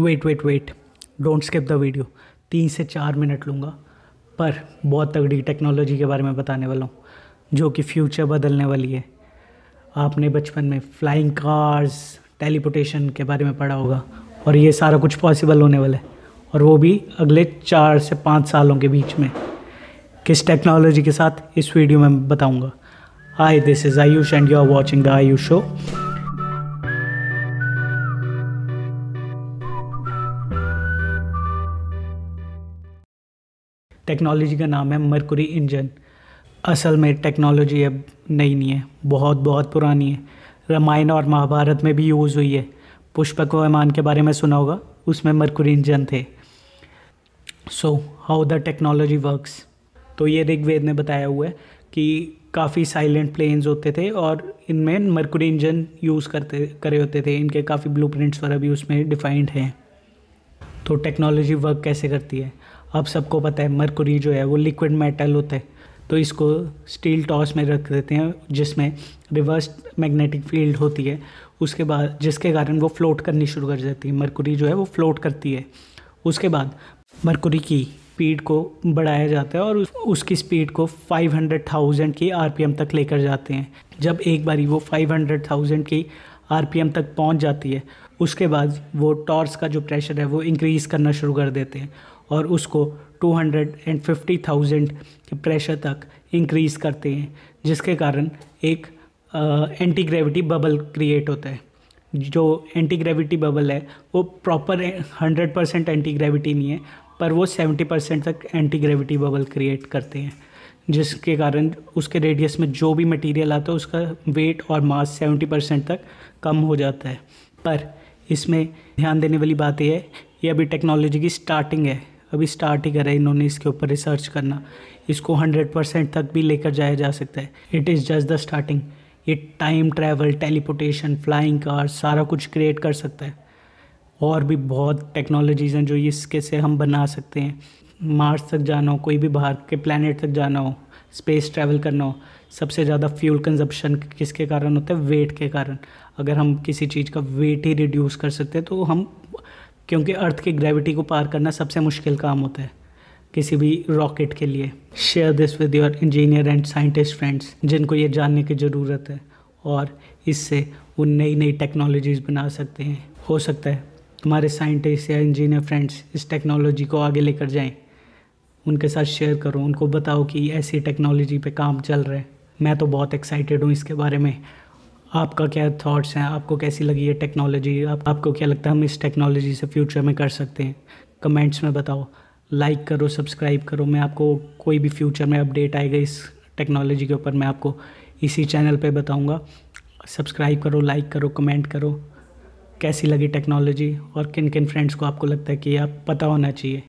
wait wait wait don't skip the video तीन से चार मिनट लूँगा पर बहुत तगड़ी टेक्नोलॉजी के बारे में बताने वाला हूँ जो कि फ्यूचर बदलने वाली है आपने बचपन में फ्लाइंग कार्स टेलीपोटेशन के बारे में पढ़ा होगा और ये सारा कुछ पॉसिबल होने वाला है और वो भी अगले चार से पाँच सालों के बीच में किस टेक्नोलॉजी के साथ इस वीडियो में बताऊँगा hi this is Ayush and you are watching the Ayush show technology का नाम है मरकुरी इंजन असल में टेक्नोलॉजी अब नई नहीं है बहुत बहुत पुरानी है रामायण और महाभारत में भी यूज़ हुई है पुष्पक विमान के बारे में सुना होगा उसमें मरकुरी इंजन थे so how the technology works तो ये ऋग्वेद ने बताया हुआ है कि काफ़ी साइलेंट प्लेन्स होते थे और इनमें मरकुरी इंजन यूज़ करते करे होते थे इनके काफ़ी ब्लू प्रिंट्स वगैरह भी उसमें डिफाइंड हैं तो टेक्नोलॉजी वर्क कैसे करती है अब सबको पता है मरकुरी जो है वो लिक्विड मेटल होता है तो इसको स्टील टॉस में रख देते हैं जिसमें रिवर्स मैग्नेटिक फील्ड होती है उसके बाद जिसके कारण वो फ्लोट करनी शुरू कर जाती है मरकुरी जो है वो फ्लोट करती है उसके बाद मरकुरी की स्पीड को बढ़ाया जाता है और उसकी स्पीड को 500,000 की आरपीएम तक लेकर जाते हैं जब एक बारी वो 500,000 की आर तक पहुँच जाती है उसके बाद वो टॉर्स का जो प्रेशर है वो इंक्रीज़ करना शुरू कर देते हैं और उसको 250,000 के प्रेशर तक इंक्रीज़ करते हैं जिसके कारण एक एंटी ग्रेविटी बबल क्रिएट होता है जो एंटी ग्रेविटी बबल है वो प्रॉपर 100 परसेंट एंटी ग्रेविटी नहीं है पर वो 70 परसेंट तक एंटी ग्रेविटी बबल क्रिएट करते हैं जिसके कारण उसके रेडियस में जो भी मटेरियल आता है उसका वेट और मास 70 परसेंट तक कम हो जाता है पर इसमें ध्यान देने वाली बात यह है ये अभी टेक्नोलॉजी की स्टार्टिंग है अभी स्टार्ट ही करा है इन्होंने इसके ऊपर रिसर्च करना इसको 100 परसेंट तक भी लेकर जाया जा सकता है it is just the starting ये time travel teleportation flying car सारा कुछ क्रिएट कर सकता है और भी बहुत टेक्नोलॉजीज़ हैं जो इसके से हम बना सकते हैं मार्स तक जाना हो कोई भी बाहर के प्लानट तक जाना हो स्पेस ट्रैवल करना हो सबसे ज़्यादा फ्यूल कंजप्शन किसके कारण होता है वेट के कारण अगर हम किसी चीज़ का वेट ही रिड्यूस कर सकते हैं तो हम क्योंकि अर्थ की ग्रेविटी को पार करना सबसे मुश्किल काम होता है किसी भी रॉकेट के लिए share this with your engineer and scientist friends जिनको ये जानने की ज़रूरत है और इससे वो नई नई टेक्नोलॉजीज़ बना सकते हैं हो सकता है हमारे साइंटिस्ट या इंजीनियर फ्रेंड्स इस टेक्नोलॉजी को आगे लेकर जाएं उनके साथ शेयर करो उनको बताओ कि ऐसी टेक्नोलॉजी पे काम चल रहे मैं तो बहुत एक्साइटेड हूँ इसके बारे में आपका क्या थॉट्स हैं आपको कैसी लगी है टेक्नोलॉजी आप, आपको क्या लगता है हम इस टेक्नोलॉजी से फ्यूचर में कर सकते हैं कमेंट्स में बताओ लाइक करो सब्सक्राइब करो मैं आपको कोई भी फ्यूचर में अपडेट आएगा इस टेक्नोलॉजी के ऊपर मैं आपको इसी चैनल पर बताऊँगा सब्सक्राइब करो लाइक करो कमेंट करो कैसी लगी टेक्नोलॉजी और किन किन फ्रेंड्स को आपको लगता है कि आप पता होना चाहिए